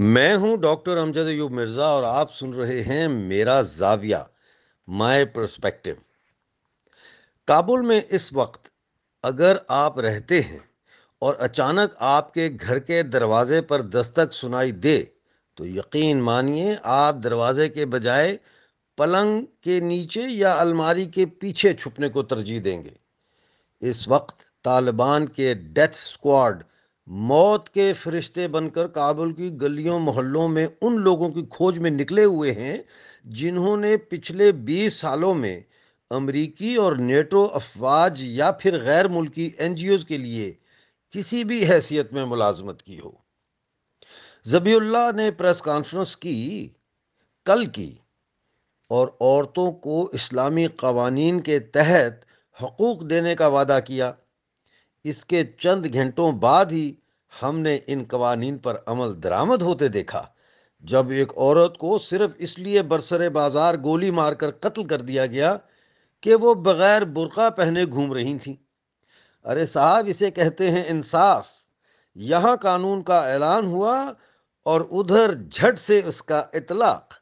मैं हूं डॉक्टर अमजद अयूब मिर्ज़ा और आप सुन रहे हैं मेरा जाविया माय पर्सपेक्टिव काबुल में इस वक्त अगर आप रहते हैं और अचानक आपके घर के दरवाज़े पर दस्तक सुनाई दे तो यकीन मानिए आप दरवाज़े के बजाय पलंग के नीचे या अलमारी के पीछे छुपने को तरजीह देंगे इस वक्त तालिबान के डेथ स्क्वाड मौत के फरिश्ते बनकर काबुल की गलियों मोहल्लों में उन लोगों की खोज में निकले हुए हैं जिन्होंने पिछले 20 सालों में अमरीकी और नेटो अफवाज या फिर गैर मुल्की एन के लिए किसी भी हैसियत में मुलाजमत की हो जबीउल्ला ने प्रेस कॉन्फ्रेंस की कल की और औरतों को इस्लामी कवानीन के तहत हकूक़ देने का वादा किया इसके चंद घंटों बाद ही हमने इन कवानीन पर अमल दरामद होते देखा जब एक औरत को सिर्फ इसलिए बरसर बाज़ार गोली मारकर कत्ल कर दिया गया कि वो बग़ैर बुरका पहने घूम रही थी अरे साहब इसे कहते हैं इंसाफ यहाँ कानून का ऐलान हुआ और उधर झट से उसका इतलाक़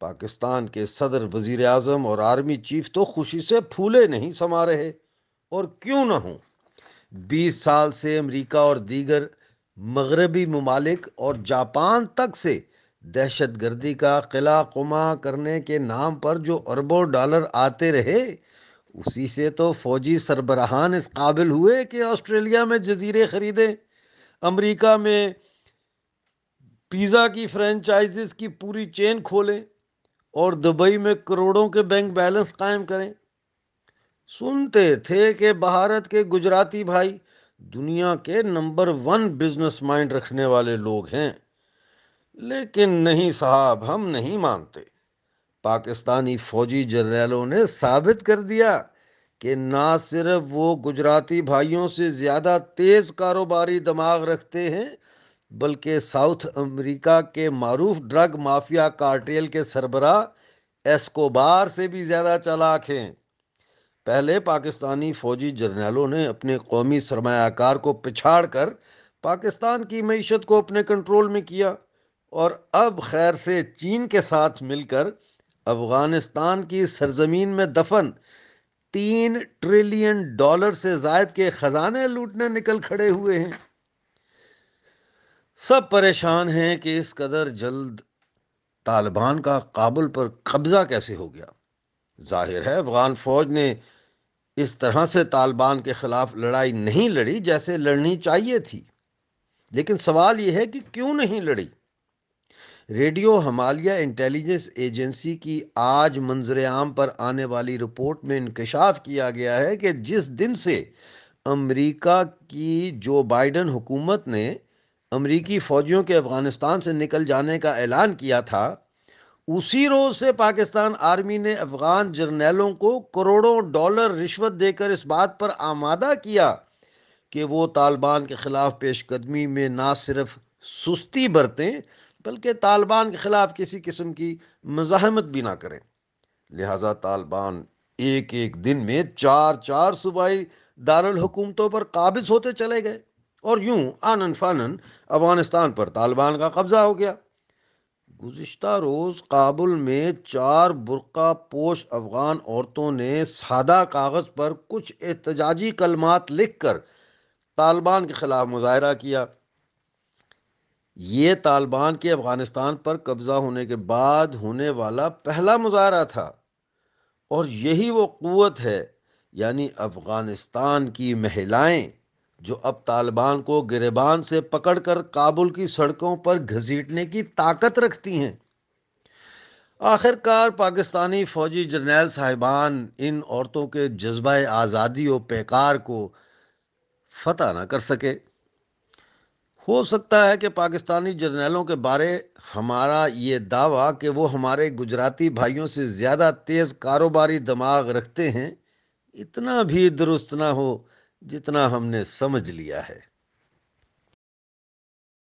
पाकिस्तान के सदर वजीर अजम और आर्मी चीफ तो खुशी से फूले नहीं समा रहे और क्यों ना हो 20 साल से अमेरिका और दीगर मगरबी ममालिक और जापान तक से दहशत गर्दी का किला कुमा करने के नाम पर जो अरबों डॉलर आते रहे उसी से तो फौजी सरबराहान इस काबिल हुए कि ऑस्ट्रेलिया में जजीरे ख़रीदें अमेरिका में पिज़्ज़ा की फ्रेंचाइजीज की पूरी चेन खोलें और दुबई में करोड़ों के बैंक बैलेंस कायम करें सुनते थे कि भारत के गुजराती भाई दुनिया के नंबर वन बिजनेस माइंड रखने वाले लोग हैं लेकिन नहीं साहब हम नहीं मानते पाकिस्तानी फौजी जनरलों ने साबित कर दिया कि ना सिर्फ वो गुजराती भाइयों से ज़्यादा तेज़ कारोबारी दिमाग रखते हैं बल्कि साउथ अमेरिका के मरूफ ड्रग माफिया कार्टेल के सरबरा एस्कोबार से भी ज़्यादा चलाक हैं पहले पाकिस्तानी फौजी जर्नैलों ने अपने कौमी सरमाकार को पिछाड़ कर पाकिस्तान की मीशत को अपने कंट्रोल में किया और अब खैर से चीन के साथ मिलकर अफ़गानिस्तान की सरजमीन में दफन तीन ट्रिलियन डॉलर से जायद के ख़जाने लूटने निकल खड़े हुए हैं सब परेशान हैं कि इस कदर जल्द तालिबान का काबुल पर कब्ज़ा कैसे हो गया जाहिर है अफगान फौज ने इस तरह से तालिबान के खिलाफ लड़ाई नहीं लड़ी जैसे लड़नी चाहिए थी लेकिन सवाल यह है कि क्यों नहीं लड़ी रेडियो हमालिया इंटेलिजेंस एजेंसी की आज मंजर आम पर आने वाली रिपोर्ट में इंकशाफ किया गया है कि जिस दिन से अमरीका की जो बाइडन हुकूमत ने अमरीकी फ़ौजियों के अफ़गानिस्तान से निकल जाने का ऐलान किया था उसी रोज से पाकिस्तान आर्मी ने अफगान जर्नैलों को करोड़ों डॉलर रिश्वत देकर इस बात पर आमादा किया कि वो तालिबान के ख़िलाफ़ पेशकदमी में ना सिर्फ सुस्ती बरतें बल्कि तालिबान के ख़िलाफ़ किसी किस्म की मज़ाहमत भी ना करें लिहाजा तालिबान एक एक दिन में चार चार सूबाई दारकूमतों पर काबिज होते चले गए और यूं आनन फानन अफगानिस्तान पर तालिबान का कब्ज़ा हो गया गुज्त रोज़ काबुल में चार बुरका पोश अफगान औरतों ने सादा कागज़ पर कुछ एहतजाजी कलम लिख कर तालिबान के ख़िलाफ़ मुजाहरा किया ये तालिबान के अफ़गानिस्तान पर कब्ज़ा होने के बाद होने वाला पहला मुजाहरा था और यही वो क़वत है यानी अफ़गानिस्तान की महिलाएं जो अब तालिबान को गिरेबान से पकड़कर काबुल की सड़कों पर घसीटने की ताकत रखती हैं आखिरकार पाकिस्तानी फ़ौजी जर्नैल साहिबान इन औरतों के जज्बा आज़ादी और पैकार को फतह ना कर सके हो सकता है कि पाकिस्तानी जर्नैलों के बारे हमारा ये दावा कि वो हमारे गुजराती भाइयों से ज़्यादा तेज़ कारोबारी दिमाग रखते हैं इतना भी दुरुस्त ना हो जितना हमने समझ लिया है